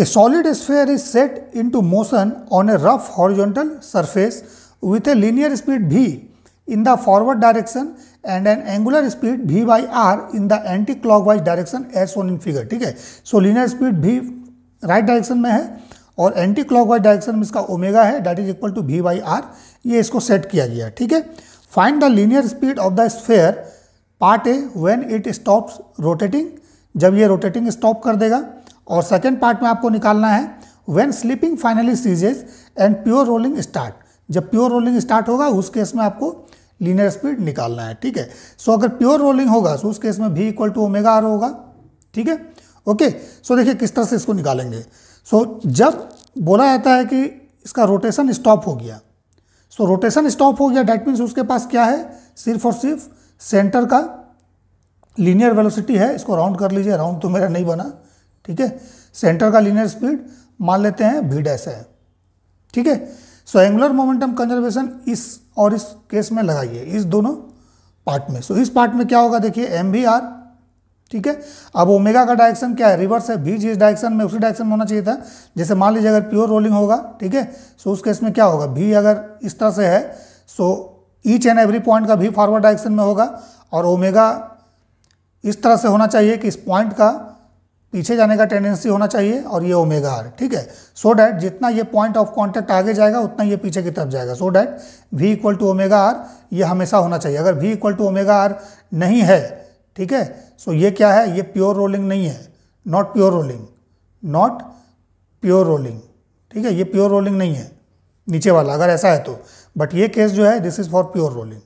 A solid sphere is set into motion on a rough horizontal surface with a linear speed v in the forward direction and an angular speed v by r in the anti wise direction as shown in figure ठीक है so linear speed v right direction में है और anti wise direction में इसका omega है that is equal to v by r ये इसको सेट किया गया ठीक है find the linear speed of the sphere part a when it stops rotating जब ये रोटेटिंग स्टॉप कर देगा और सेकेंड पार्ट में आपको निकालना है when slipping finally ceases and pure rolling start जब प्योर रोलिंग स्टार्ट होगा उस केस में आपको लीनियर स्पीड निकालना है ठीक है सो अगर प्योर रोलिंग होगा तो उस केस में भी इक्वल टू ओमेगा आर होगा ठीक है ओके सो देखिए किस तरह से इसको निकालेंगे सो जब बोला जाता है कि इसका रोटेशन स्टॉप हो गया सो रोटेशन स्टॉप हो गया डैट मीन्स उसके पास क्या है सिर्फ और सिर्फ सेंटर का लीनियर वेलोसिटी है इसको राउंड कर लीजिए राउंड तो मेरा नहीं बना ठीक है सेंटर का लीनियर स्पीड मान लेते हैं भी डैस है ठीक है सो एंगुलर मोमेंटम कंजर्वेशन इस और इस केस में लगाइए इस दोनों पार्ट में सो so, इस पार्ट में क्या होगा देखिए एम भी आर ठीक है अब ओमेगा का डायरेक्शन क्या है रिवर्स है भी जिस डायरेक्शन में उसी डायरेक्शन में होना चाहिए था जैसे मान लीजिए अगर प्योर रोलिंग होगा ठीक है सो उस केस में क्या होगा भी अगर इस तरह से है so each and every point का भी फॉरवर्ड डायरेक्शन में होगा और ओमेगा इस तरह से होना चाहिए कि इस पॉइंट का पीछे जाने का टेंडेंसी होना चाहिए और ये ओमेगा आर ठीक है सो so डैट जितना ये पॉइंट ऑफ कॉन्टैक्ट आगे जाएगा उतना ये पीछे की तरफ जाएगा so that v equal to omega r ये हमेशा होना चाहिए अगर v equal to omega r नहीं है ठीक है सो so ये क्या है ये प्योर रोलिंग नहीं है not pure rolling not pure rolling ठीक है ये प्योर रोलिंग नहीं है नीचे वाला अगर ऐसा है तो बट ये केस जो है this is for pure rolling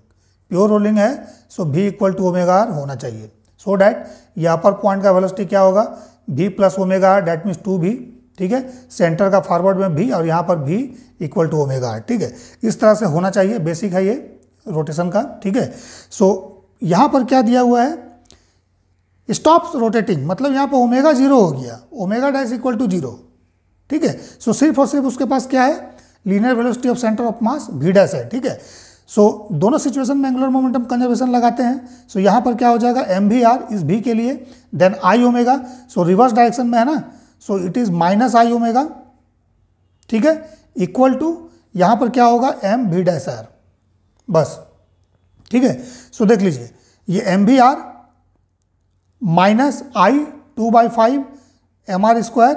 pure rolling है so v equal to omega r होना चाहिए सो डैट ये अपर पॉइंट का वेलोसिटी क्या होगा भी प्लस ओमेगा है डैट मीन्स टू भी ठीक है सेंटर का फॉरवर्ड में भी और यहाँ पर भी इक्वल टू ओमेगा है ठीक है इस तरह से होना चाहिए बेसिक है ये रोटेशन का ठीक है सो यहाँ पर क्या दिया हुआ है स्टॉप रोटेटिंग मतलब यहाँ पर ओमेगा जीरो हो गया omega dash equal to zero ठीक है सो सिर्फ और सिर्फ उसके पास क्या है linear velocity of centre of mass v dash है ठीक है सो so, दोनों सिचुएशन में एंगुलर मोमेंटम कंजर्वेशन लगाते हैं सो so, यहाँ पर क्या हो जाएगा m v r is v के लिए then I omega so reverse direction में है ना so it is minus I omega ठीक है इक्वल टू यहाँ पर क्या होगा एम वी डैस आर बस ठीक है सो देख लीजिए ये m v r minus I two by five m r square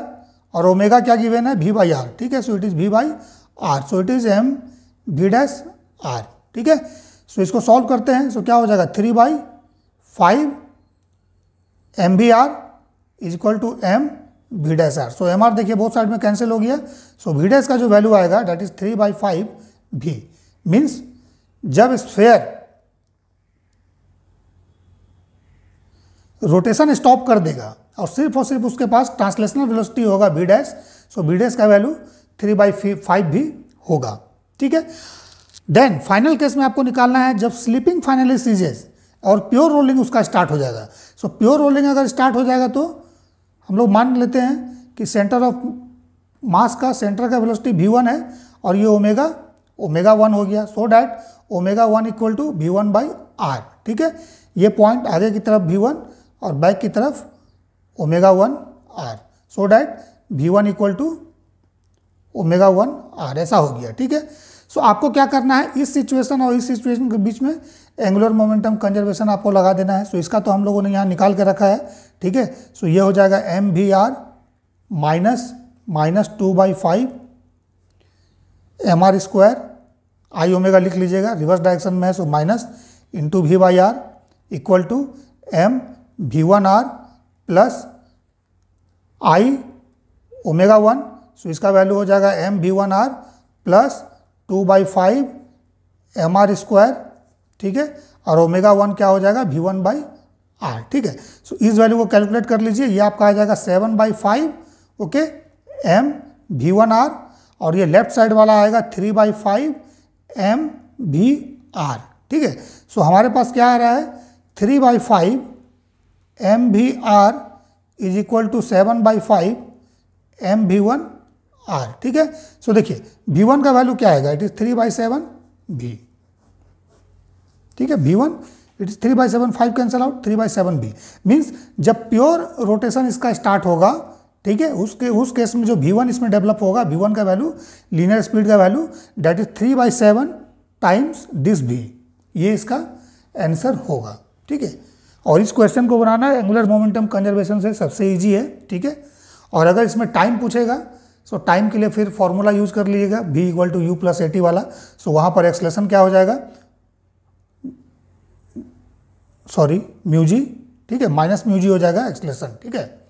और ओमेगा क्या गिवेन है वी बाई आर ठीक है so it is v by r so it is m v dash r ठीक है सो इसको सॉल्व करते हैं सो क्या हो जाएगा three by five m v r is equal to m v dash r so m r देखिए बहुत साइड में कैंसिल हो गया सो बी डैस का जो वैल्यू आएगा that is three by five v means जब स्फेयर रोटेशन स्टॉप कर देगा और सिर्फ और सिर्फ उसके पास ट्रांसलेशनल वेलोसिटी होगा v dash so v dash का value three by five v होगा ठीक है देन फाइनल केस में आपको निकालना है जब स्लीपिंग फाइनली सीजेस और प्योर रोलिंग उसका स्टार्ट हो जाएगा सो प्योर रोलिंग अगर स्टार्ट हो जाएगा तो हम लोग मान लेते हैं कि सेंटर ऑफ मास का सेंटर का वेलोसिटी वी वन है और ये ओमेगा ओमेगा वन हो गया so that omega one equal to v one by r ठीक है ये पॉइंट आगे की तरफ वी वन और बैक की तरफ omega one r so that v one equal to omega one r ऐसा हो गया ठीक है सो so, आपको क्या करना है इस सिचुएशन और इस सिचुएशन के बीच में एंगुलर मोमेंटम कंजर्वेशन आपको लगा देना है सो so, इसका तो हम लोगों ने यहाँ निकाल के रखा है ठीक है सो ये हो जाएगा m v r minus minus two by five m r square I omega लिख लीजिएगा रिवर्स डायरेक्शन में है so minus into v by r equal to m v one r plus I omega one so इसका value हो जाएगा m v one r plus two by five m r square ठीक है और omega one क्या हो जाएगा we one by r ठीक है सो इस वैल्यू को कैलकुलेट कर लीजिए ये आपका आ जाएगा seven by five okay m v one r और ये लेफ्ट साइड वाला आएगा three by five m v r ठीक है सो हमारे पास क्या आ रहा है three by five m v r is equal to seven by five m v one r ठीक है सो देखिए वी वन का वैल्यू क्या आएगा it is three by seven v ठीक है v one it is three by seven five cancel out three by seven v means जब pure rotation इसका स्टार्ट होगा ठीक है उसके उस केस में जो वी वन इसमें डेवलप होगा वी वन का वैल्यू लीनियर स्पीड का value that is three by seven times this v ये इसका आंसर होगा ठीक है और इस क्वेश्चन को बनाना एंगुलर मोमेंटम कंजर्वेशन से सबसे ईजी है ठीक है और अगर इसमें टाइम पूछेगा सो so, टाइम के लिए फिर फॉर्मूला यूज कर लीजिएगा v equal to u plus at वाला सो so, वहाँ पर एक्सलेशन क्या हो जाएगा सॉरी म्यूजी ठीक है माइनस म्यूजी हो जाएगा एक्सलेशन ठीक है